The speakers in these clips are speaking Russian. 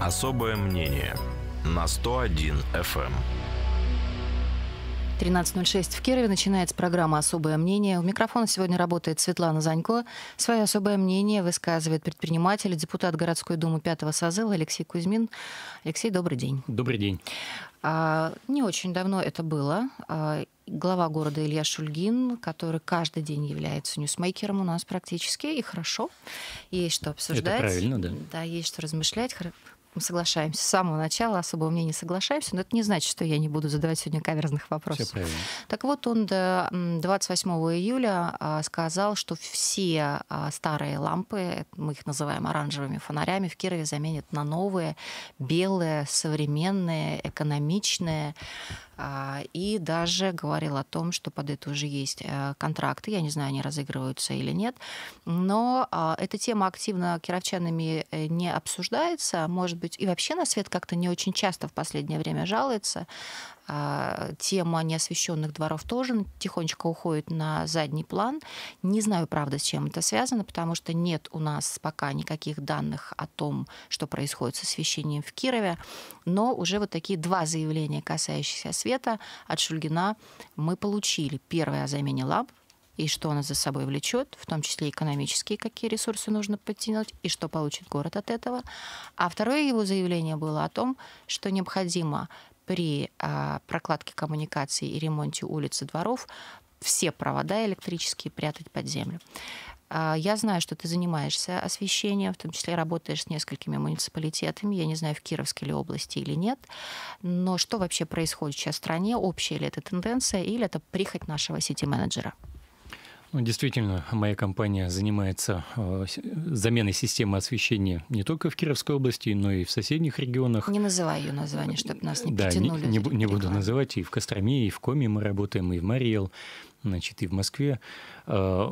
Особое мнение на 101 FM. 13.06 в Кирове начинается программа «Особое мнение». У микрофона сегодня работает Светлана Занько. Свое особое мнение высказывает предприниматель, депутат городской думы пятого созыва Алексей Кузьмин. Алексей, добрый день. Добрый день. А, не очень давно это было. А, глава города Илья Шульгин, который каждый день является ньюсмейкером у нас практически, и хорошо. Есть что обсуждать. Это правильно, да. Да, есть что размышлять мы соглашаемся. С самого начала особого мнения соглашаемся, но это не значит, что я не буду задавать сегодня каверзных вопросов. Так вот, он 28 июля а, сказал, что все а, старые лампы, э, мы их называем оранжевыми фонарями, в Кирове заменят на новые, белые, современные, экономичные, а, и даже говорил о том, что под это уже есть э, контракты, я не знаю, они разыгрываются или нет, но а, эта тема активно кировчанами э, не обсуждается, может быть, и вообще на свет как-то не очень часто в последнее время жалуется, а, тема неосвещенных дворов тоже тихонечко уходит на задний план. Не знаю, правда, с чем это связано, потому что нет у нас пока никаких данных о том, что происходит с освещением в Кирове. Но уже вот такие два заявления, касающиеся света, от Шульгина мы получили. Первое о замене ламп и что она за собой влечет, в том числе экономические, какие ресурсы нужно подтянуть, и что получит город от этого. А второе его заявление было о том, что необходимо при а, прокладке коммуникаций и ремонте улиц и дворов все провода электрические прятать под землю. А, я знаю, что ты занимаешься освещением, в том числе работаешь с несколькими муниципалитетами. Я не знаю, в Кировской ли области или нет. Но что вообще происходит сейчас в стране? Общая ли это тенденция или это прихоть нашего сети-менеджера? Ну, действительно, моя компания занимается э, заменой системы освещения не только в Кировской области, но и в соседних регионах. Не называй ее название, чтобы нас не да, притянули. Да, не, не, не буду называть. И в Костроме, и в Коме мы работаем, и в Мариэл, значит, и в Москве. Э,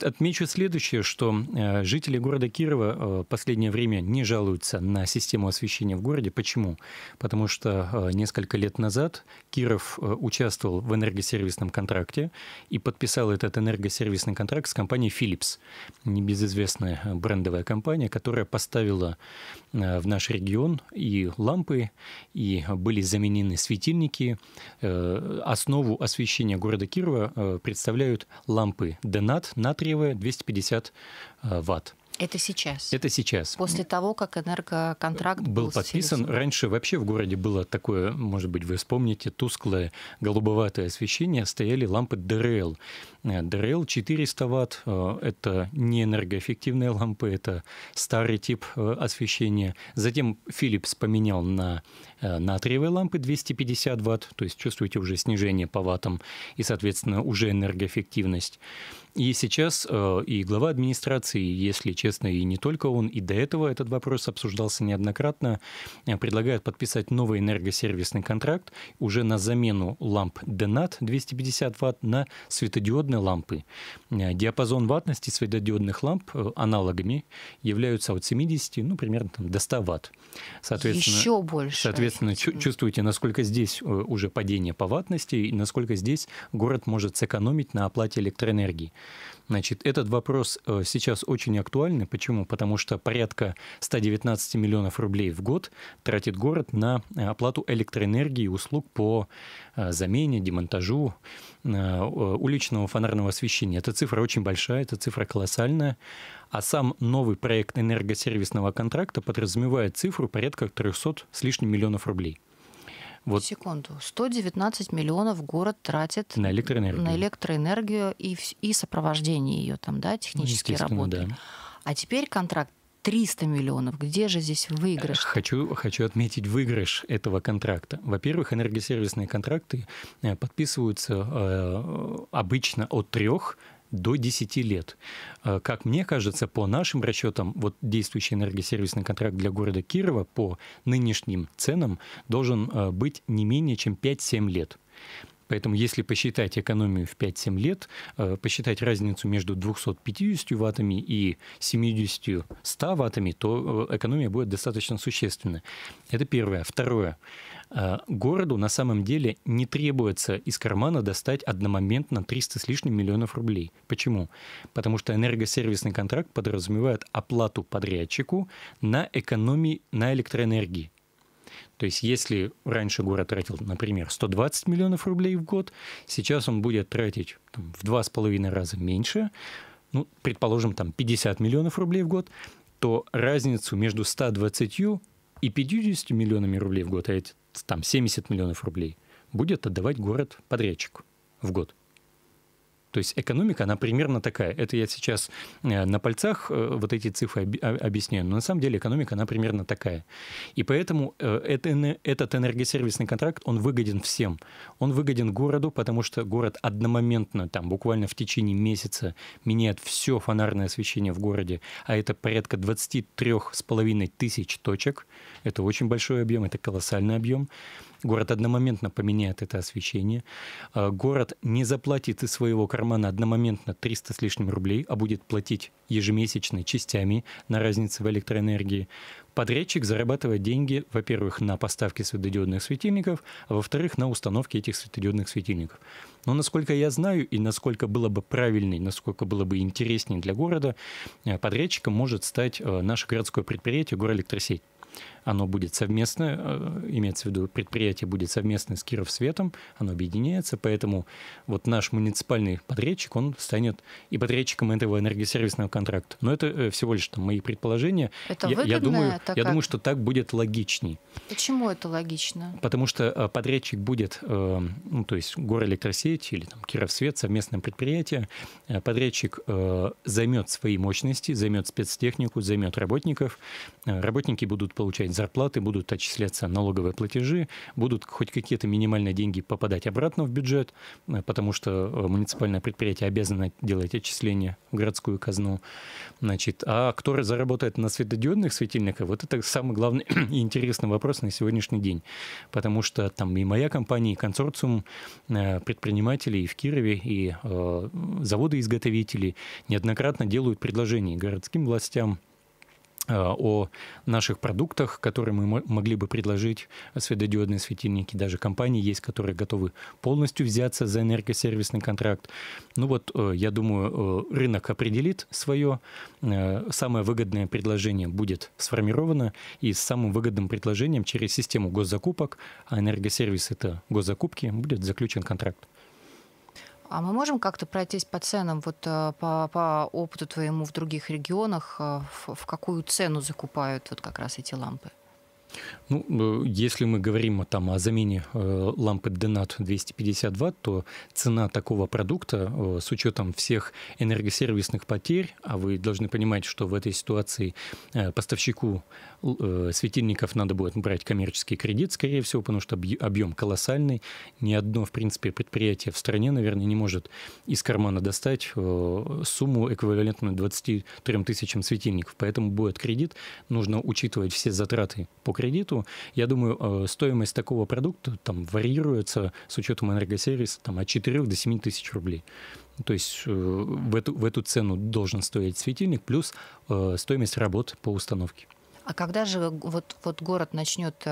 отмечу следующее, что э, жители города Кирова э, в последнее время не жалуются на систему освещения в городе. Почему? Потому что несколько лет назад Киров участвовал в энергосервисном контракте и подписал этот энергосервисный контракт с компанией Philips, небезызвестная брендовая компания, которая поставила в наш регион и лампы, и были заменены светильники. Основу освещения города Кирова представляют лампы Денат натриевая 250 э, ватт. Это сейчас. Это сейчас. После того, как энергоконтракт был, был подписан. Серьезно. Раньше вообще в городе было такое, может быть, вы вспомните, тусклое голубоватое освещение. Стояли лампы ДРЛ. Э, ДРЛ 400 ватт. Э, это не энергоэффективные лампы, это старый тип освещения. Затем Philips поменял на Э, натриевые лампы 250 ватт, то есть чувствуете уже снижение по ваттам и, соответственно, уже энергоэффективность. И сейчас э, и глава администрации, если честно, и не только он, и до этого этот вопрос обсуждался неоднократно, э, предлагает подписать новый энергосервисный контракт уже на замену ламп Денат 250 ватт на светодиодные лампы. Диапазон ваттности светодиодных ламп аналогами являются от 70, ну, примерно там, до 100 ватт, Соответственно, Еще больше. Соответственно, обязательно чувствуете, насколько здесь э, уже падение поватности и насколько здесь город может сэкономить на оплате электроэнергии. Значит, этот вопрос э, сейчас очень актуальный. Почему? Потому что порядка 119 миллионов рублей в год тратит город на э, оплату электроэнергии и услуг по замене, демонтажу уличного фонарного освещения. Эта цифра очень большая, эта цифра колоссальная. А сам новый проект энергосервисного контракта подразумевает цифру порядка 300 с лишним миллионов рублей. Вот. Секунду. 119 миллионов город тратит на электроэнергию, на электроэнергию и, и сопровождение ее, там, да, технические работы. Да. А теперь контракт 300 миллионов. Где же здесь выигрыш? Хочу, хочу отметить выигрыш этого контракта. Во-первых, энергосервисные контракты э, подписываются э, обычно от трех до 10 лет. Э, как мне кажется, по нашим расчетам, вот действующий энергосервисный контракт для города Кирова по нынешним ценам должен э, быть не менее чем 5-7 лет. Поэтому если посчитать экономию в 5-7 лет, э, посчитать разницу между 250 ваттами и 70-100 ваттами, то э, экономия будет достаточно существенна. Это первое. Второе. Э, городу на самом деле не требуется из кармана достать одномоментно 300 с лишним миллионов рублей. Почему? Потому что энергосервисный контракт подразумевает оплату подрядчику на экономии на электроэнергии. То есть если раньше город тратил, например, 120 миллионов рублей в год, сейчас он будет тратить там, в 2,5 раза меньше, ну, предположим, там 50 миллионов рублей в год, то разницу между 120 и 50 миллионами рублей в год, а это там 70 миллионов рублей, будет отдавать город подрядчику в год. То есть экономика, она примерно такая. Это я сейчас э, на пальцах э, вот эти цифры объясняю, но на самом деле экономика, она примерно такая. И поэтому э, этот энергосервисный контракт, он выгоден всем. Он выгоден городу, потому что город одномоментно, там буквально в течение месяца меняет все фонарное освещение в городе, а это порядка 23,5 тысяч точек. Это очень большой объем, это колоссальный объем. Город одномоментно поменяет это освещение. Город не заплатит из своего кармана кармана одномоментно 300 с лишним рублей, а будет платить ежемесячно частями на разнице в электроэнергии, подрядчик зарабатывает деньги, во-первых, на поставке светодиодных светильников, а во-вторых, на установке этих светодиодных светильников. Но насколько я знаю и насколько было бы правильней, насколько было бы интереснее для города, э, подрядчиком может стать э, наше городское предприятие «Горэлектросеть». Оно будет совместное, э, имеется в виду предприятие будет совместное с Кировсветом, оно объединяется, поэтому вот наш муниципальный подрядчик, он станет и подрядчиком этого энергосервисного контракта. Но это э, всего лишь там мои предположения. Это я, я думаю, я как... думаю, что так будет логичней. Почему это логично? Потому что э, подрядчик будет, ну, то есть Горэлектросеть или там Кировсвет, совместное предприятие, подрядчик займет свои мощности, займет спецтехнику, займет работников, работники будут получать получать зарплаты, будут отчисляться налоговые платежи, будут хоть какие-то минимальные деньги попадать обратно в бюджет, э, потому что э, муниципальное предприятие обязано делать отчисления в городскую казну. Значит, а кто заработает на светодиодных светильниках, вот это самый главный и интересный вопрос на сегодняшний день. Потому что там и моя компания, и консорциум э, предпринимателей в Кирове, и заводы-изготовители неоднократно делают предложения городским властям Э, о наших продуктах, которые мы могли бы предложить светодиодные светильники. Даже компании есть, которые готовы полностью взяться за энергосервисный контракт. Ну вот, э, я думаю, э, рынок определит свое. Самое выгодное предложение будет сформировано. И с самым выгодным предложением через систему госзакупок, а энергосервис – это госзакупки, будет заключен контракт. А мы можем как-то пройтись по ценам, вот э, по, по опыту твоему в других регионах, э, в, в какую цену закупают вот как раз эти лампы? Ну, э, если мы говорим там, о замене э, лампы Денат 250 Вт, то цена такого продукта э, с учетом всех энергосервисных потерь, а вы должны понимать, что в этой ситуации поставщику светильников надо будет брать коммерческий кредит, скорее всего, потому что объем колоссальный. Ни одно, в принципе, предприятие в стране, наверное, не может из кармана достать сумму эквивалентную 23 тысячам светильников. Поэтому будет кредит, нужно учитывать все затраты по кредиту кредиту, я думаю, э, стоимость такого продукта там варьируется с учетом энергосервиса там, от 4 до 7 тысяч рублей. То есть э, в эту, в эту цену должен стоить светильник плюс э, стоимость работ по установке. А когда же вот, вот город начнет э,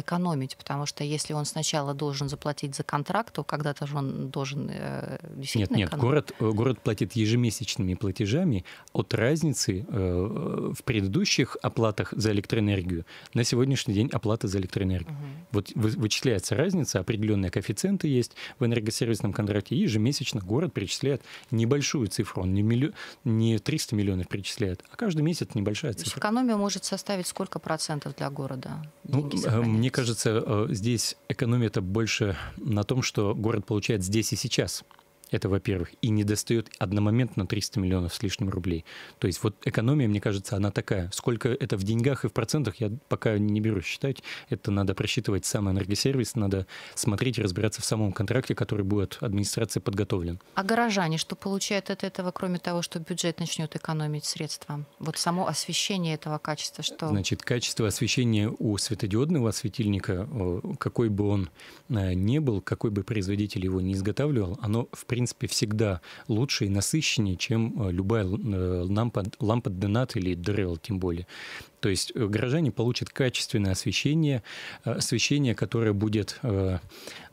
экономить? Потому что если он сначала должен заплатить за контракт, то когда-то же он должен э, действительно Нет, экономить. нет, город, э, город платит ежемесячными платежами от разницы в предыдущих оплатах за электроэнергию на сегодняшний день оплата за электроэнергию. Угу. Вот вычисляется разница, определенные коэффициенты есть в энергосервисном контракте, и ежемесячно город перечисляет небольшую цифру, он не, миллион, не 300 миллионов перечисляет, а каждый месяц небольшая цифра. Экономия может составить оставить сколько процентов для города? Ну, э, мне кажется, э, здесь экономия это больше на том, что город получает здесь и сейчас. Это, во-первых. И не достает одномоментно 300 миллионов с лишним рублей. То есть вот экономия, мне кажется, она такая. Сколько это в деньгах и в процентах, я пока не берусь считать. Это надо просчитывать сам энергосервис, надо смотреть разбираться в самом контракте, который будет администрации подготовлен. А горожане что получают от этого, кроме того, что бюджет начнет экономить средства? Вот само освещение этого качества, что... Значит, качество освещения у светодиодного светильника, э, какой бы он э, ни был, какой бы производитель его не изготавливал, оно в принципе принципе, всегда лучше и насыщеннее, чем э, любая э, лампа, лампа Донат или Дрелл, тем более. То есть э, горожане получат качественное освещение, освещение, которое будет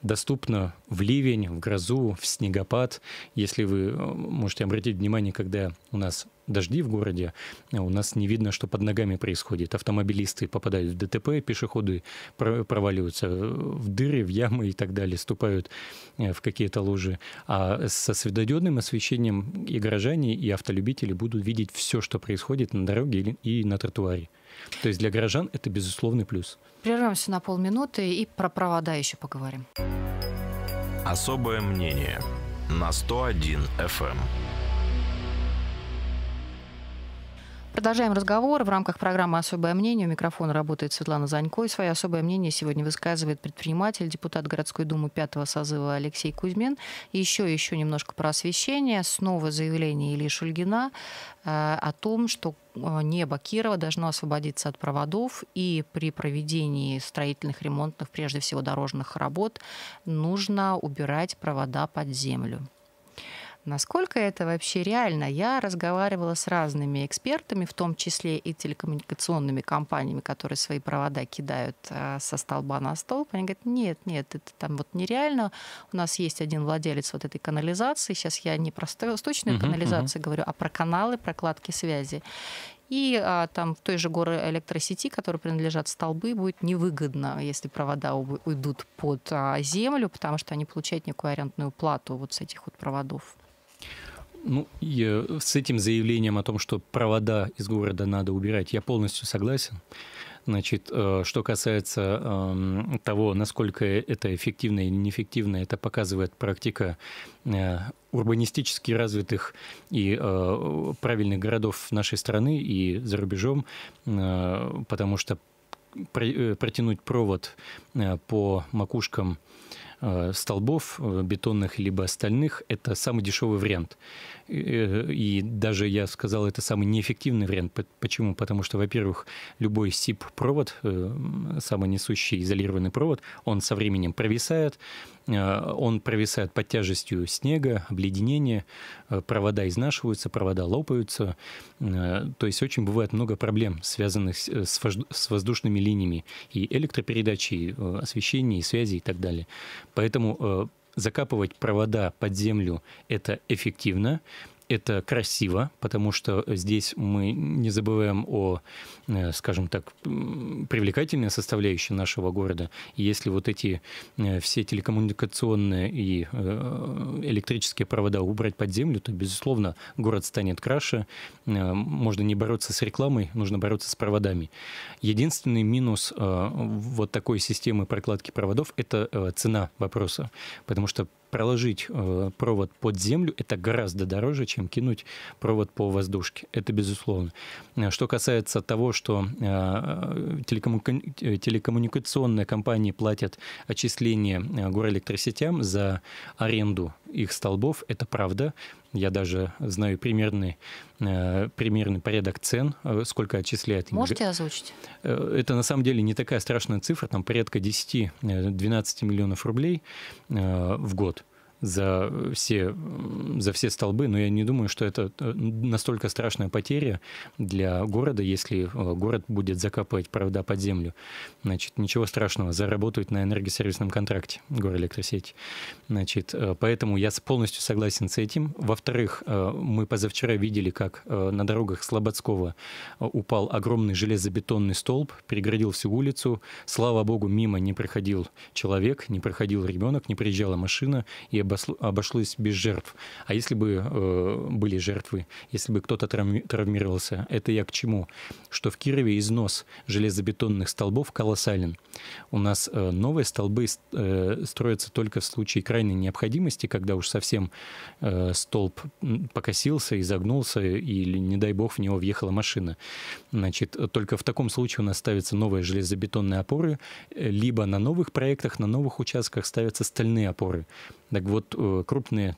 доступно в ливень, в грозу, в снегопад. Если вы можете обратить внимание, когда у нас дожди в городе, а у нас не видно, что под ногами происходит. Автомобилисты попадают в ДТП, пешеходы проваливаются э, в дыры, в ямы и так далее, ступают э, в какие-то лужи. А со светодиодным освещением и горожане, и автолюбители будут видеть все, что происходит на дороге и на тротуаре. То есть для горожан это безусловный плюс. Прервемся на полминуты и про провода еще поговорим. Особое мнение на 101 FM. Продолжаем разговор. В рамках программы «Особое мнение» у микрофона работает Светлана Занько. И свое особое мнение сегодня высказывает предприниматель, депутат городской думы пятого созыва Алексей Кузьмин. еще, еще немножко про освещение. Снова заявление Ильи Шульгина э, о том, что э, небо Кирова должно освободиться от проводов, и при проведении строительных, ремонтных, прежде всего дорожных работ, нужно убирать провода под землю. Насколько это вообще реально? Я разговаривала с разными экспертами, в том числе и телекоммуникационными компаниями, которые свои провода кидают а, со столба на столб. Они говорят, нет, нет, это там вот нереально. У нас есть один владелец вот этой канализации. Сейчас я не про сточную uh канализацию uh говорю, а про каналы прокладки связи и а, там в той же горы электросети, которые принадлежат столбы, будет невыгодно, если провода уйдут под а, землю, потому что они получают некую арендную плату вот с этих вот проводов. Ну, я э, с этим заявлением о том, что провода из города надо убирать, я полностью согласен. Значит, э, что касается эм, того, насколько это эффективно или неэффективно, это показывает практика э, урбанистически развитых и правильных городов нашей страны и за рубежом, потому что протянуть провод по макушкам Э, столбов э, бетонных либо остальных, это самый дешевый вариант. И э, даже я сказал, это самый неэффективный вариант. Почему? Потому что, во-первых, любой СИП-провод, самый несущий изолированный провод, он со временем провисает, он провисает под тяжестью снега, обледенения, провода изнашиваются, провода лопаются. То есть очень бывает много проблем, связанных с воздушными линиями и электропередачи освещения, и связи и так далее. Поэтому э, закапывать провода под землю – это эффективно это красиво, потому что здесь мы не забываем о, э, скажем так, привлекательной составляющей нашего города. если вот эти э, все телекоммуникационные и э, электрические провода убрать под землю, то, безусловно, город станет краше. Можно не бороться с рекламой, нужно бороться с проводами. Единственный минус вот такой системы прокладки проводов – это цена вопроса. Потому что проложить э, провод под землю это гораздо дороже, чем кинуть провод по воздушке. Это безусловно. Э, что касается того, что э, телекому... Э, телекоммуникационные компании платят отчисления э, горэлектросетям за аренду их столбов, это правда. Я даже знаю примерный, э, примерный порядок цен, э, сколько отчисляют. Можете озвучить? Э, это на самом деле не такая страшная цифра, там порядка 10-12 миллионов рублей в год за э, все, за все столбы, но я не думаю, что это э, настолько страшная потеря для города, если э, город будет закапывать провода под землю. Значит, ничего страшного, заработают на энергосервисном контракте горэлектросети. Значит, поэтому я полностью согласен с этим. Во-вторых, мы позавчера видели, как на дорогах Слободского упал огромный железобетонный столб, перегородил всю улицу. Слава богу, мимо не проходил человек, не проходил ребенок, не приезжала машина, и обошлось без жертв. А если бы э, были жертвы, если бы кто-то травмировался, это я к чему? Что в Кирове износ железобетонных столбов колоссален. У нас э, новые столбы э, строятся только в случае крайней необходимости, когда уж совсем э, столб покосился, изогнулся, или, не дай бог, в него въехала машина. Значит, только в таком случае у нас ставятся новые железобетонные опоры, э, либо на новых проектах, на новых участках ставятся стальные опоры. Так вот, вот э, крупные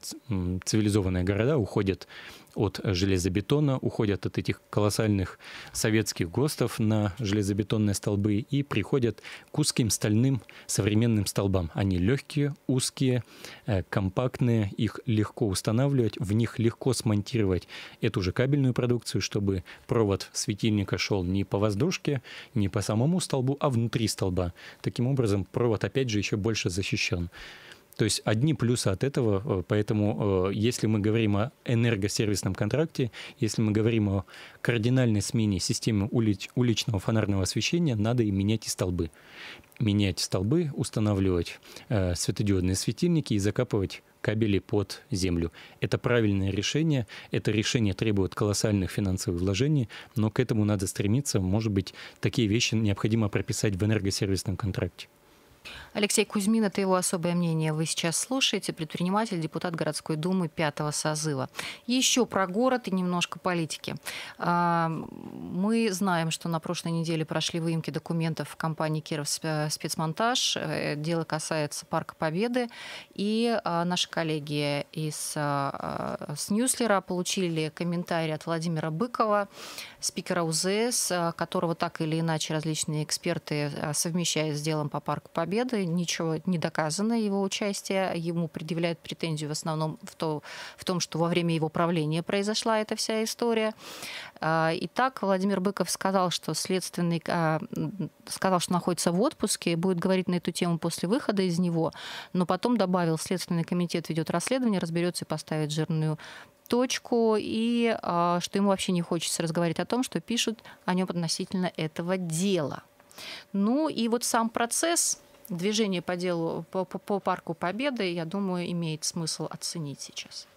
цивилизованные города уходят от железобетона, уходят от этих колоссальных советских ГОСТов на железобетонные столбы и приходят к узким стальным современным столбам. Они легкие, узкие, э, компактные, их легко устанавливать, в них легко смонтировать эту же кабельную продукцию, чтобы провод светильника шел не по воздушке, не по самому столбу, а внутри столба. Таким образом, провод опять же еще больше защищен. То есть одни плюсы от этого, э, поэтому э, если мы говорим о энергосервисном контракте, если мы говорим о кардинальной смене системы улич, уличного фонарного освещения, надо и менять и столбы. Менять столбы, устанавливать э, светодиодные светильники и закапывать кабели под землю. Это правильное решение, это решение требует колоссальных финансовых вложений, но к этому надо стремиться. Может быть, такие вещи необходимо прописать в энергосервисном контракте. Алексей Кузьмин, это его особое мнение. Вы сейчас слушаете. Предприниматель, депутат городской думы пятого созыва. Еще про город и немножко политики. А, мы знаем, что на прошлой неделе прошли выемки документов в компании «Киров спецмонтаж». Э, дело касается Парка Победы. И а, наши коллеги из а, с Ньюслера получили комментарий от Владимира Быкова, спикера УЗС, которого так или иначе различные эксперты, совмещая с делом по Парку Победы, победы, ничего не доказано его участие. Ему предъявляют претензию в основном в, то, в том, что во время его правления произошла эта вся история. А, Итак, Владимир Быков сказал, что следственный а, сказал, что находится в отпуске, будет говорить на эту тему после выхода из него, но потом добавил, Следственный комитет ведет расследование, разберется и поставит жирную точку, и а, что ему вообще не хочется разговаривать о том, что пишут о нем относительно этого дела. Ну и вот сам процесс движение по делу по, по, по парку Победы, я думаю, имеет смысл оценить сейчас.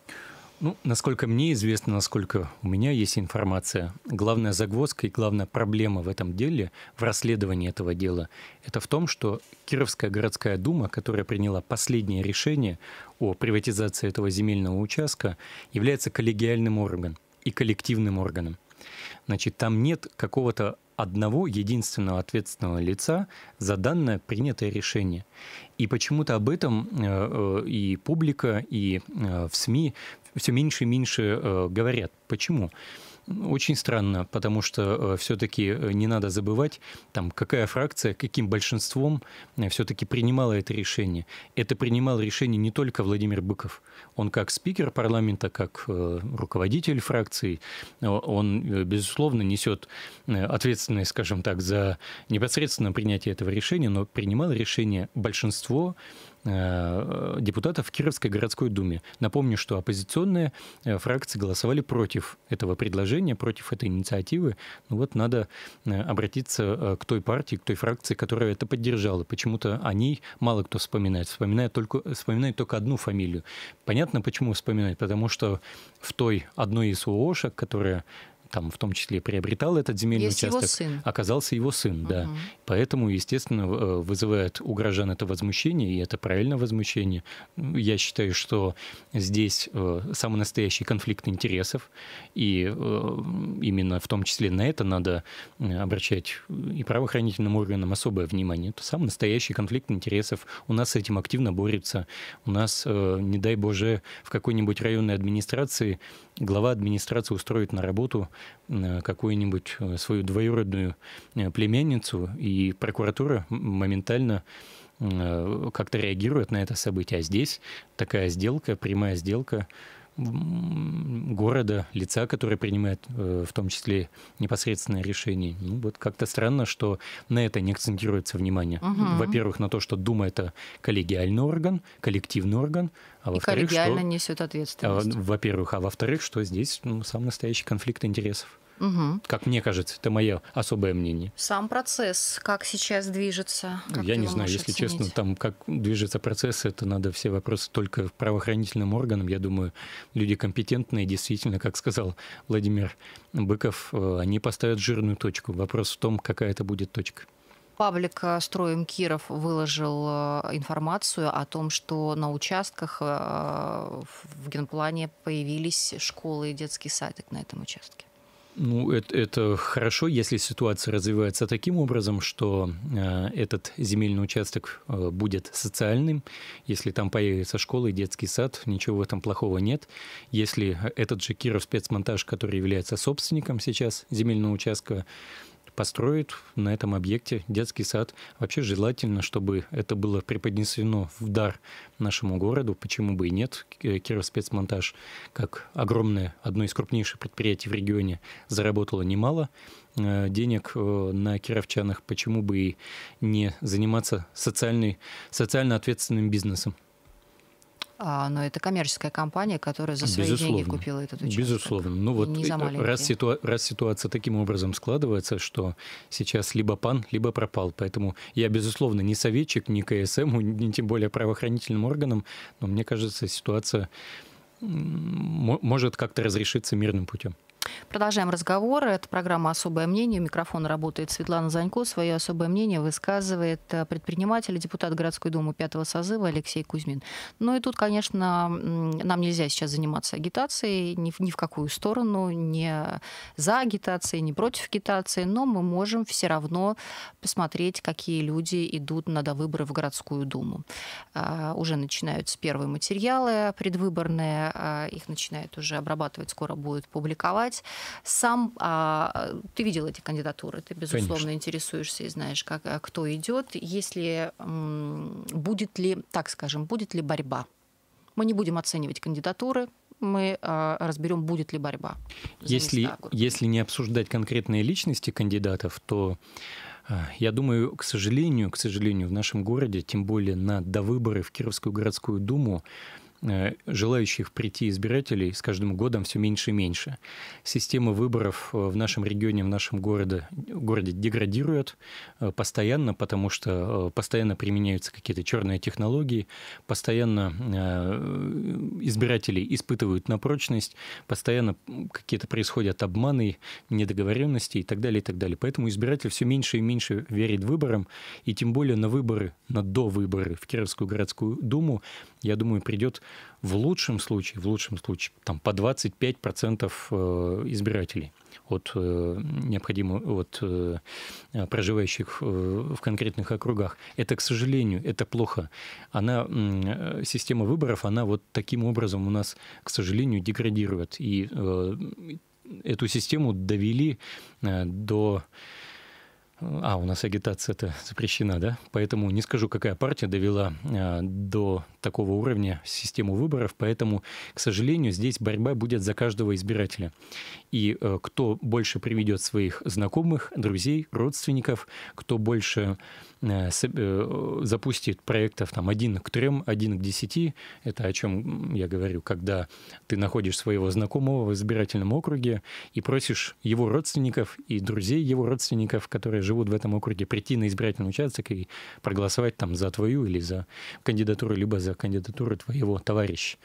Ну, насколько мне известно, насколько у меня есть информация, главная загвоздка и главная проблема в этом деле, в расследовании этого дела, это в том, что Кировская городская дума, которая приняла последнее решение о приватизации этого земельного участка, является коллегиальным органом и коллективным органом. Значит, там нет какого-то одного единственного ответственного лица за данное принятое решение. И почему-то об этом э, э, и публика, и э, в СМИ все меньше и меньше говорят. Почему? Почему? Очень странно, потому что э, все-таки э, не надо забывать, там, какая фракция, каким большинством э, все-таки принимала это решение. Это принимал решение не только Владимир Быков. Он как спикер парламента, как руководитель фракции, он, безусловно, несет ответственность, скажем так, за непосредственное принятие этого решения, но принимал решение большинство Э, депутатов в Кировской городской думе. Напомню, что оппозиционные э, фракции голосовали против этого предложения, против этой инициативы. Ну вот надо э, обратиться к той партии, к той фракции, которая это поддержала. Почему-то о ней мало кто вспоминает. Вспоминает только, вспоминает только одну фамилию. Понятно, почему вспоминать? Потому что в той одной из ООШек, которая там в том числе приобретал этот земельный Есть участок, его сын. оказался его сын, угу. да. Поэтому, естественно, э, вызывает у граждан это возмущение, и это правильное возмущение. Я считаю, что здесь э, самый настоящий конфликт интересов, и э, именно в том числе на это надо обращать и правоохранительным органам особое внимание. Это самый настоящий конфликт интересов. У нас с этим активно борется. У нас, не дай Боже, в какой-нибудь районной администрации глава администрации устроит на работу э, какую-нибудь э, свою двоюродную э, племянницу, и прокуратура моментально как-то реагирует на это событие. А здесь такая сделка, прямая сделка города, лица, которые принимают, э, в том числе непосредственное решение. Ну вот как-то странно, что на это не акцентируется внимание. Угу. Во-первых, на то, что Дума это коллегиальный орган, коллективный орган, а во-вторых, что... несет ответственность. А, во-первых, а во-вторых, что здесь ну, сам настоящий конфликт интересов. Угу. Как мне кажется, это мое особое мнение. Сам процесс, как сейчас движется? Как Я не знаю, если оценить? честно, там как движется процесс, это надо все вопросы только правоохранительным органам. Я думаю, люди компетентные, действительно, как сказал Владимир Быков, э, они поставят жирную точку. Вопрос в том, какая это будет точка паблик э, «Строим Киров» выложил э, информацию о том, что на участках в генплане появились школы и детский садик на этом участке. Ну, это, это хорошо, если ситуация развивается таким образом, что э, этот земельный участок э, будет социальным, если там появится школа и детский сад, ничего в этом плохого нет. Если э, этот же Киров спецмонтаж, который является собственником сейчас земельного участка, построит на этом объекте детский сад. Вообще желательно, чтобы это было преподнесено в дар нашему городу. Почему бы и нет? Э, Кировспецмонтаж, как огромное, одно из крупнейших предприятий в регионе, заработало немало э, денег э, на кировчанах. Почему бы и не заниматься социальной, социально ответственным бизнесом? А, но это коммерческая компания, которая за свои Безусловно. деньги купила этот участок. Безусловно. Ну вот э, э, раз, ситуа- раз ситуация таким образом складывается, что сейчас либо пан, либо пропал. Поэтому я, безусловно, не советчик, ни КСМ, не тем более правоохранительным органам, но мне кажется, ситуация может как-то разрешиться мирным путем. Продолжаем разговор. Это программа «Особое мнение». У микрофона работает Светлана Занько. Свое особое мнение высказывает э, предприниматель, депутат городской думы пятого созыва Алексей Кузьмин. Ну и тут, конечно, нам нельзя сейчас заниматься агитацией ни в, ни в какую сторону, не за агитацией, не против агитации, но мы можем все равно посмотреть, какие люди идут на довыборы в городскую думу. А, уже начинаются первые материалы предвыборные, а, их начинают уже обрабатывать, скоро будут публиковать делать. Сам а, ты видел эти кандидатуры, ты, безусловно, Конечно. интересуешься и знаешь, как, а, кто идет. Если будет ли, так скажем, будет ли борьба? Мы не будем оценивать кандидатуры, мы э, разберем, будет ли борьба. Если, если не обсуждать конкретные личности кандидатов, то а, я думаю, к сожалению, к сожалению, в нашем городе, тем более на довыборы в Кировскую городскую думу, Э, желающих прийти избирателей с каждым годом все меньше и меньше. Система выборов э, в нашем регионе, в нашем городе, городе деградирует э, постоянно, потому что постоянно применяются какие-то черные технологии, постоянно избиратели испытывают на прочность, постоянно какие-то происходят обманы, недоговоренности и так далее, и так далее. Поэтому избиратель все меньше и меньше верит выборам, и тем более на выборы, на довыборы в Кировскую городскую думу я думаю, придет в лучшем случае, в лучшем случае, там по 25% э, избирателей от э, необходимого, от э, а, проживающих в конкретных округах. Это, к сожалению, это плохо. Она, система выборов, она вот таким образом у нас, к сожалению, деградирует. И эту систему довели до а, у нас агитация-то запрещена, да? Поэтому не скажу, какая партия довела а, до такого уровня систему выборов, поэтому, к сожалению, здесь борьба будет за каждого избирателя. И э, кто больше приведет своих знакомых, друзей, родственников, кто больше э, э, запустит проектов там один к трем, один к десяти, это о чем я говорю, когда ты находишь своего знакомого в избирательном округе и просишь его родственников и друзей его родственников, которые живут живут в этом округе, прийти на избирательный участок и проголосовать там за твою или за кандидатуру, либо за кандидатуру твоего товарища.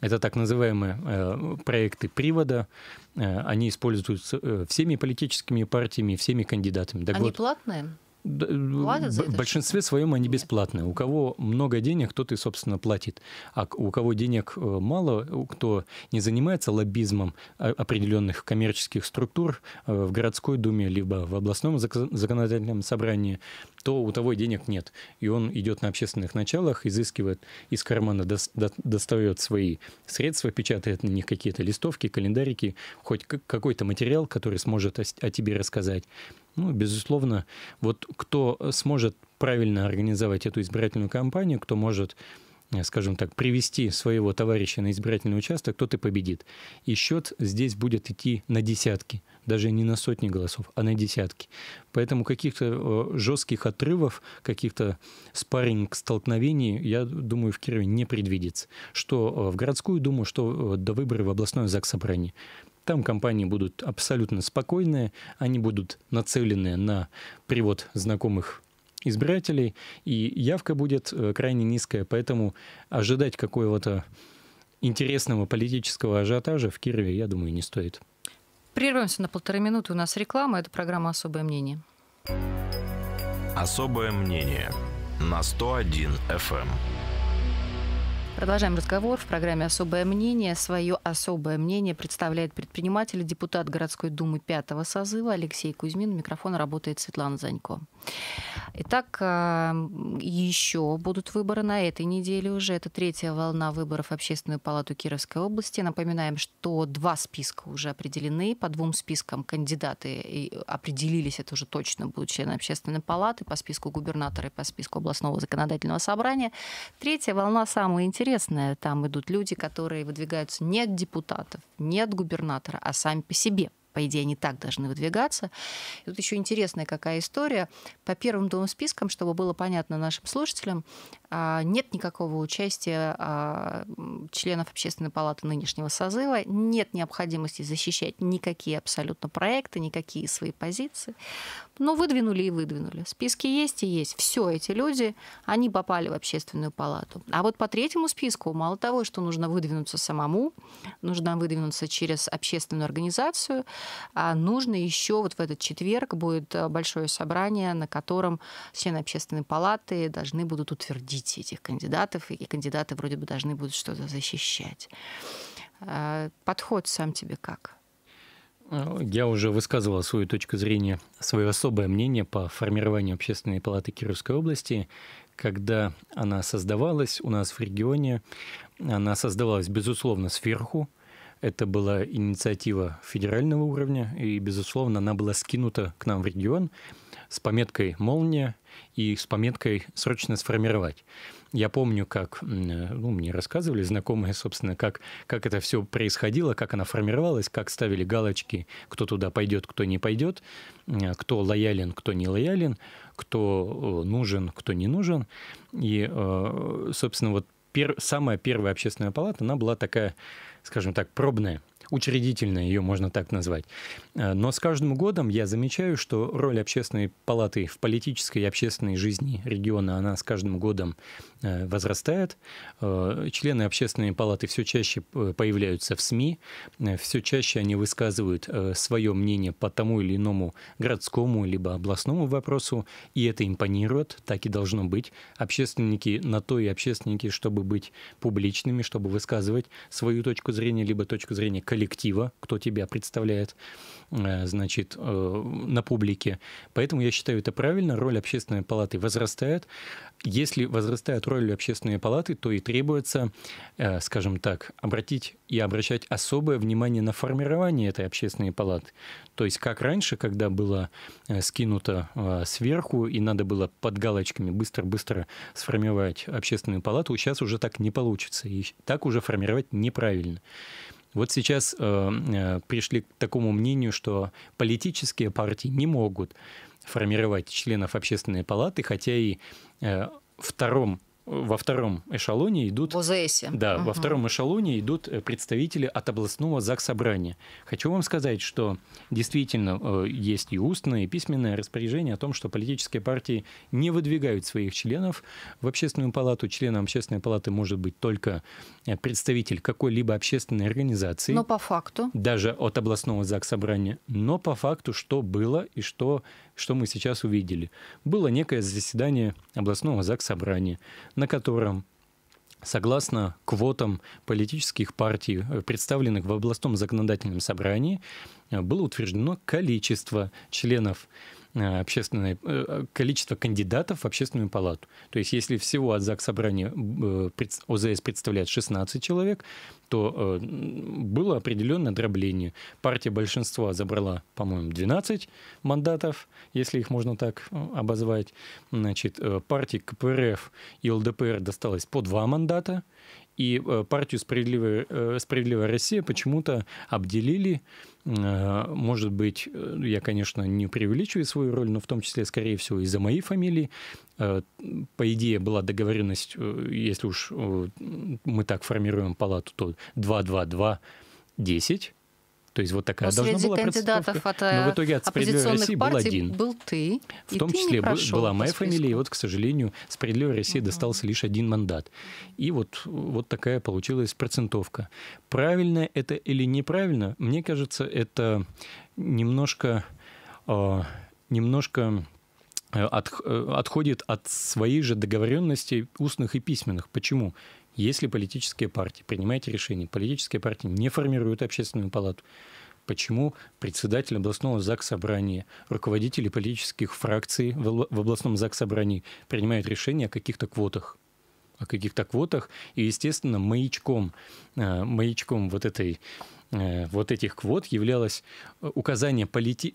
Это так называемые э, проекты привода. Э, они используются э, всеми политическими партиями, всеми кандидатами. Да. они вот, платные? в большинстве своем они бесплатные. У кого много денег, тот и, собственно, платит. А у кого денег э, мало, кто не занимается лоббизмом определенных коммерческих структур э, в городской думе, либо в областном законодательном собрании, то у того денег нет. И он идет на общественных началах, изыскивает из кармана, достает свои средства, печатает на них какие-то листовки, календарики, хоть какой-то материал, который сможет о тебе рассказать. Ну, безусловно, вот кто сможет правильно организовать эту избирательную кампанию, кто может э, скажем так, привести своего товарища на избирательный участок, тот и победит. И счет здесь будет идти на десятки, даже не на сотни голосов, а на десятки. Поэтому каких-то э, жестких отрывов, каких-то спарринг столкновений, я думаю, в Кирове не предвидится. Что э, в городскую думу, что до выборов в областное ЗАГС собрание. Там компании будут абсолютно спокойные, они будут нацелены на привод знакомых избирателей, и явка будет э, крайне низкая, поэтому ожидать какого-то интересного политического ажиотажа в Кирове, я думаю, не стоит. Прервемся на полторы минуты. У нас реклама. Это программа «Особое мнение». «Особое мнение» на 101 FM. Продолжаем разговор в программе «Особое мнение». Свое особое мнение представляет предприниматель, и депутат городской думы пятого созыва Алексей Кузьмин. Микрофон работает Светлана Занько. Итак, э, еще будут выборы на этой неделе уже. Это третья волна выборов в Общественную палату Кировской области. Напоминаем, что два списка уже определены. По двум спискам кандидаты определились, это уже точно будут члены Общественной палаты, по списку губернатора и по списку областного законодательного собрания. Третья волна самая интересная интересное. Там идут люди, которые выдвигаются не от депутатов, не от губернатора, а сами по себе по идее, они так должны выдвигаться. И тут еще интересная какая история. По первым двум спискам, чтобы было понятно нашим слушателям, а, нет никакого участия а, членов Общественной палаты нынешнего созыва, нет необходимости защищать никакие абсолютно проекты, никакие свои позиции. Но выдвинули и выдвинули. Списки есть и есть. Все эти люди, они попали в Общественную палату. А вот по третьему списку, мало того, что нужно выдвинуться самому, нужно выдвинуться через общественную организацию – а нужно еще вот в этот четверг будет э, большое собрание, на котором члены общественные палаты должны будут утвердить этих кандидатов, и кандидаты вроде бы должны будут что-то защищать. Э, подход сам тебе как? Я уже высказывал свою точку зрения, свое особое мнение по формированию общественной палаты Кировской области. Когда она создавалась у нас в регионе, она создавалась, безусловно, сверху, это была инициатива федерального уровня, и, безусловно, она была скинута к нам в регион с пометкой «Молния» и с пометкой «Срочно сформировать». Я помню, как, ну, мне рассказывали знакомые, собственно, как, как это все происходило, как она формировалась, как ставили галочки, кто туда пойдет, кто не пойдет, э, кто лоялен, кто не лоялен, кто э, нужен, кто не нужен. И, э, собственно, вот пер, самая первая общественная палата, она была такая скажем так, пробная, учредительная, ее можно так назвать. Э, но с каждым годом я замечаю, что роль общественной палаты в политической и общественной жизни региона, она с каждым годом Э, возрастает, э, члены общественной палаты все чаще э, появляются в СМИ, все чаще они высказывают свое мнение по тому или иному городскому либо областному вопросу, и это импонирует, так и должно быть. Общественники на то и общественники, чтобы быть публичными, чтобы высказывать свою точку зрения, либо точку зрения коллектива, кто тебя представляет, значит, на публике. Поэтому я считаю это правильно, роль общественной палаты возрастает. Если возрастает контролю общественные палаты, то и требуется, э, скажем так, обратить и обращать особое внимание на формирование этой общественной палаты. То есть как раньше, когда было э, скинуто э, сверху и надо было под галочками быстро-быстро сформировать общественную палату, сейчас уже так не получится. И так уже формировать неправильно. Вот сейчас пришли к такому мнению, что политические партии не могут формировать членов общественной палаты, хотя и э, втором во втором эшелоне идут... В Да, угу. во втором эшелоне идут э, представители от областного ЗАГС Собрания. Хочу вам сказать, что действительно э, есть и устное, и письменное распоряжение о том, что политические партии не выдвигают своих членов в общественную палату. Членом общественной палаты может быть только э, представитель какой-либо общественной организации. Но по факту. Даже от областного ЗАГС Собрания. Но по факту, что было и что что мы сейчас увидели. Было некое заседание областного ЗАГС-собрания, на котором Согласно квотам политических партий, э, представленных в областном законодательном собрании, э, было утверждено количество членов Э, общественное, э, э, количество кандидатов в общественную палату. То есть если всего от ЗАГС собрания ОЗС представляет 16 человек, то было определенное дробление. Партия большинства забрала, по-моему, 12 мандатов, если их можно так обозвать. Значит, партии КПРФ и ЛДПР досталось по два мандата, и э, партию «Справедливая, э, «Справедливая Россия» почему-то обделили, э, может быть, я, конечно, не преувеличиваю свою роль, но в том числе, скорее всего, из-за моей фамилии. По идее, была договоренность, если уж мы так формируем палату, то 2-2-2-10 то есть вот такая Но должна была кандидатов от Но в итоге от «Справедливой России» был один. был ты, В том ты числе был, была моя фамилия, и вот, к сожалению, «Справедливой России» угу. достался лишь один мандат. И вот, вот такая получилась процентовка. Правильно это или неправильно, мне кажется, это немножко... А, немножко э, от, э, отходит от своих же договоренностей устных и письменных. Почему? Если политические партии, принимаете решение, политические партии не формируют общественную палату, почему председатель областного ЗАГС Собрания, руководители политических фракций в областном ЗАГС Собрании принимают решение о каких-то квотах? о каких-то квотах и, естественно, маячком, э, маячком вот этой э, вот этих квот являлось э, указание полити...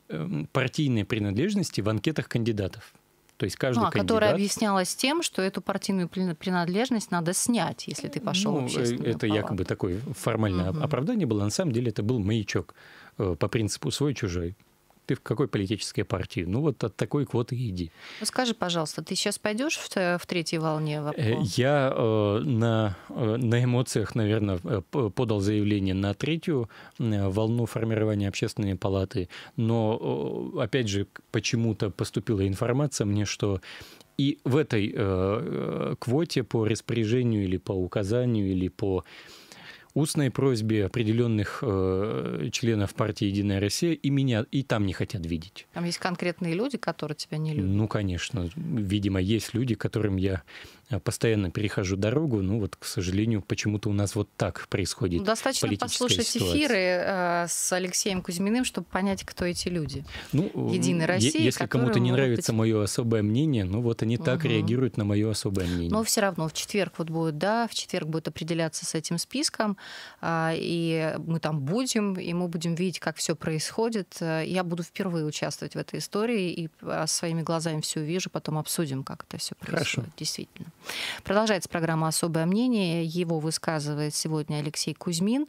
партийной принадлежности в анкетах кандидатов. То есть каждый ну, а, кандидат... которая объяснялась тем, что эту партийную принадлежность надо снять, если ты пошел ну, в Это палату. якобы такое формальное угу. оправдание было, на самом деле это был маячок э, по принципу свой-чужой ты в какой политической партии? Ну вот от такой квоты иди. Ну, скажи, пожалуйста, ты сейчас пойдешь в, э, в третьей волне? В э, Я э, на, э, на эмоциях, наверное, э, подал заявление на третью волну формирования общественной палаты, но, опять же, почему-то поступила информация мне, что и в этой э, квоте по распоряжению или по указанию или по устной просьбе определенных э, членов партии «Единая Россия» и меня, и там не хотят видеть. Там есть конкретные люди, которые тебя не любят? Ну, конечно. Видимо, есть люди, которым я а, постоянно перехожу дорогу. Ну вот, к сожалению, почему-то у нас вот так происходит. Ну, достаточно послушать ситуация. эфиры э, с Алексеем Кузьминым, чтобы понять, кто эти люди. Ну, Единой России. Если кому-то не нравится быть... мое особое мнение, ну вот они так угу. реагируют на мое особое мнение. Но все равно в четверг вот будет, да, в четверг будет определяться с этим списком, э, и мы там будем, и мы будем видеть, как все происходит. Я буду впервые участвовать в этой истории и а, своими глазами все увижу, потом обсудим, как это все происходит. Хорошо. Действительно. Продолжается программа «Особое мнение». Его высказывает сегодня Алексей Кузьмин.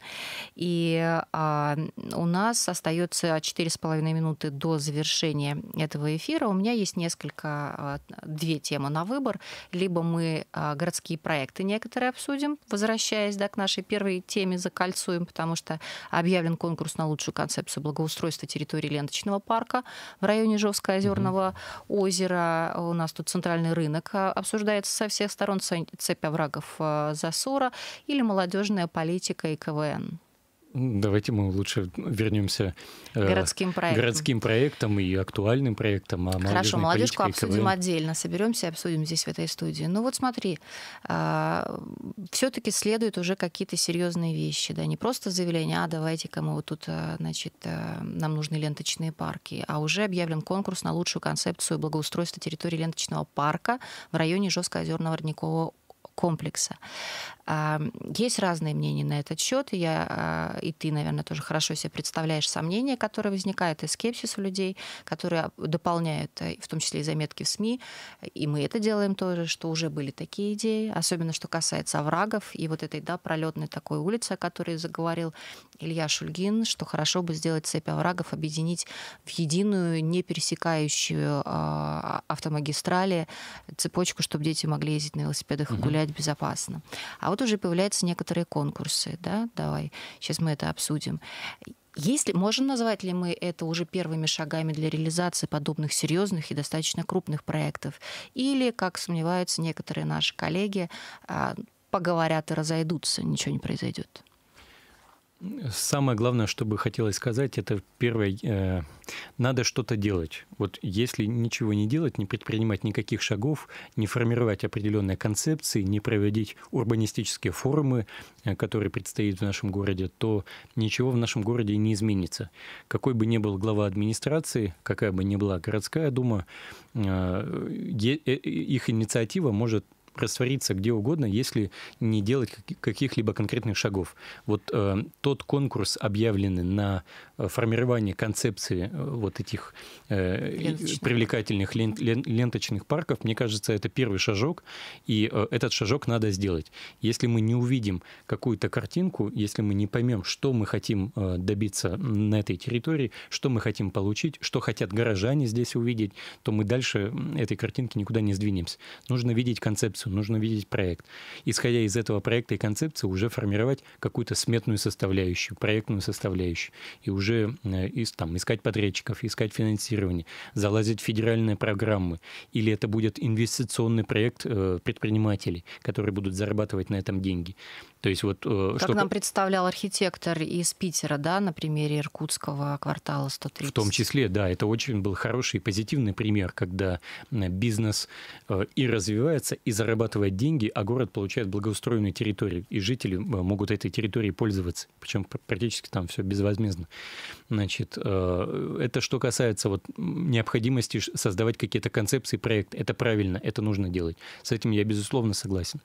И а, у нас остается 4,5 минуты до завершения этого эфира. У меня есть несколько, а, две темы на выбор. Либо мы а, городские проекты некоторые обсудим, возвращаясь да, к нашей первой теме «Закольцуем», потому что объявлен конкурс на лучшую концепцию благоустройства территории ленточного парка в районе Жовско-Озерного mm-hmm. озера. У нас тут центральный рынок а, обсуждается со всех всех сторон цепь оврагов э, Засура или молодежная политика и КВН. Давайте мы лучше вернемся э, городским проектам, городским проектам и актуальным проектам. А Хорошо, молодежку обсудим КВН. отдельно, соберемся и обсудим здесь в этой студии. Ну вот смотри, а, все-таки следуют уже какие-то серьезные вещи, да, не просто заявление, а давайте кому вот тут, э, значит, э, нам нужны ленточные парки, а уже объявлен конкурс на лучшую концепцию благоустройства территории ленточного парка в районе Жестко-озерного родникового комплекса. Есть разные мнения на этот счет. И, я, а, и ты, наверное, тоже хорошо себе представляешь сомнения, которые возникают, и скепсис у людей, которые дополняют, э, в том числе и заметки в СМИ. И мы это делаем тоже, что уже были такие идеи, особенно что касается оврагов и вот этой да, пролетной такой улицы, о которой заговорил Илья Шульгин, что хорошо бы сделать цепь оврагов, объединить в единую, не пересекающую а, автомагистрали цепочку, чтобы дети могли ездить на велосипедах и гулять считать безопасным. А вот уже появляются некоторые конкурсы, да, давай, сейчас мы это обсудим. Если, можем назвать ли мы это уже первыми шагами для реализации подобных серьезных и достаточно крупных проектов? Или, как сомневаются некоторые наши коллеги, а, поговорят и разойдутся, ничего не произойдет? Самое главное, что бы хотелось сказать, это первое, э, надо что-то делать. Вот если ничего не делать, не предпринимать никаких шагов, не формировать определенные концепции, не проводить урбанистические форумы, э, которые предстоит в нашем городе, то ничего в нашем городе не изменится. Какой бы ни был глава администрации, какая бы ни была городская дума, э, э, их инициатива может раствориться где угодно, если не делать каких-либо конкретных шагов. Вот э, тот конкурс, объявленный на Э, формирование концепции э, вот этих э, ленточных. привлекательных ленточных парков, мне кажется, это первый шажок, и этот шажок надо сделать. Если мы не увидим какую-то картинку, если мы не поймем, что мы хотим добиться на этой территории, что мы хотим получить, что хотят горожане здесь увидеть, то мы дальше этой картинки никуда не сдвинемся. Нужно видеть концепцию, нужно видеть проект. Исходя из этого проекта и концепции, уже формировать какую-то сметную составляющую, проектную составляющую. И уже уже э, из, там, искать подрядчиков, искать финансирование, залазить в федеральные программы, или это будет инвестиционный проект э, предпринимателей, которые будут зарабатывать на этом деньги. То есть вот, э, как что... нам представлял архитектор из Питера, да, на примере иркутского квартала 130. В том числе, да, это очень был хороший и позитивный пример, когда бизнес э, и развивается, и зарабатывает деньги, а город получает благоустроенную территорию, и жители могут этой территорией пользоваться, причем практически там все безвозмездно. Значит, э, это что касается вот необходимости создавать какие-то концепции проекта, это правильно, это нужно делать. С этим я безусловно согласен.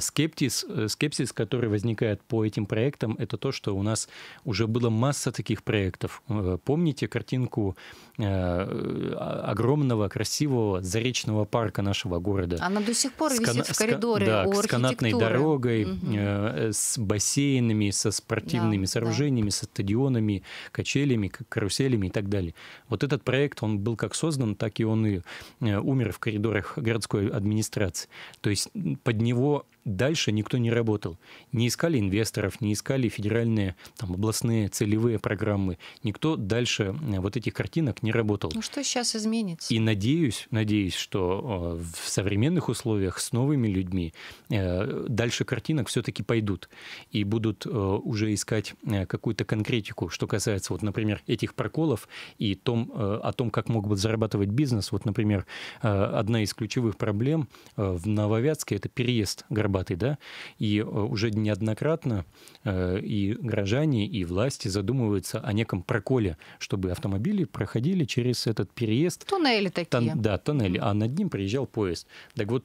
Скептиз, скепсис кризис, который возникает по этим проектам, это то, что у нас уже было масса таких проектов. Э, помните картинку э, а, огромного, красивого заречного парка нашего города? Она до сих пор с висит в коридоре да, у с канатной дорогой, угу. с бассейнами, со спортивными да, сооружениями, да. со стадионами, качелями, каруселями и так далее. Вот этот проект, он был как создан, так и он и умер в коридорах городской администрации. То есть под него дальше никто не работал. Не искали инвесторов, не искали федеральные, там, областные целевые программы. Никто дальше э, вот этих картинок не работал. Ну что сейчас изменится? И надеюсь, надеюсь, что э, в современных условиях с новыми людьми э, дальше картинок все-таки пойдут и будут уже искать какую-то конкретику, что касается, вот, например, этих проколов и том, о том, как мог бы зарабатывать бизнес. Вот, например, одна из ключевых проблем в Нововятске – это переезд горбатого Баты, да, и э, уже неоднократно э, и горожане, и власти задумываются о неком проколе, чтобы автомобили проходили через этот переезд. Туннели такие. Тон, да, туннели, а над ним приезжал поезд. Так вот,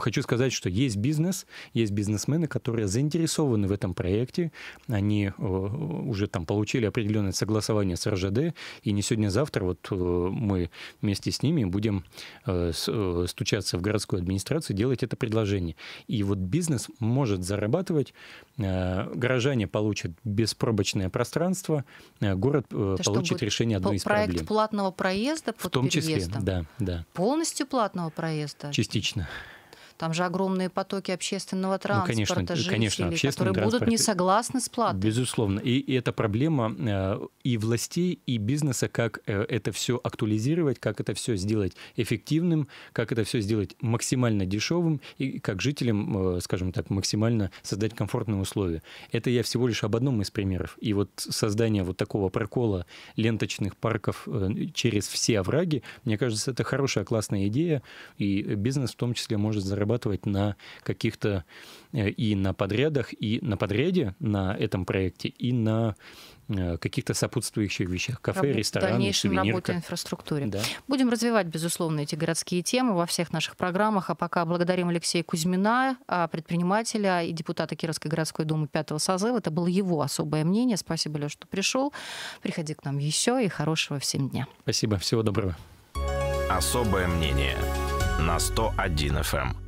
хочу сказать, что есть бизнес, есть бизнесмены, которые заинтересованы в этом проекте, они э, уже там получили определенное согласование с РЖД, и не сегодня-завтра вот мы вместе с ними будем стучаться в городскую администрацию, делать это предложение. И вот вот бизнес может зарабатывать, э, горожане получат беспробочное пространство, э, город э, Это получит решение одной из проблем. Проект платного проезда под В том переездом? числе, да, да. Полностью платного проезда? Частично. Там же огромные потоки общественного транспорта, ну, конечно, э, жителей, конечно, которые транспорт. будут не согласны с платой. Безусловно. И, и это проблема э, и властей, и бизнеса, как э, это все актуализировать, как это все сделать эффективным, как это все сделать максимально дешевым и как жителям, скажем так, максимально создать комфортные условия. Это я всего лишь об одном из примеров. И вот создание вот такого прокола ленточных парков через все овраги, мне кажется, это хорошая, классная идея, и бизнес в том числе может заработать зарабатывать на каких-то э, и на подрядах, и на подряде на этом проекте, и на э, каких-то сопутствующих вещах. Кафе, Работа, рестораны, дальнейшем сувенирка. работе инфраструктуре. Да. Будем развивать, безусловно, эти городские темы во всех наших программах. А пока благодарим Алексея Кузьмина, а, предпринимателя и депутата Кировской городской думы пятого созыва. Это было его особое мнение. Спасибо, Леш, что пришел. Приходи к нам еще и хорошего всем дня. Спасибо. Всего доброго. Особое мнение на 101 FM.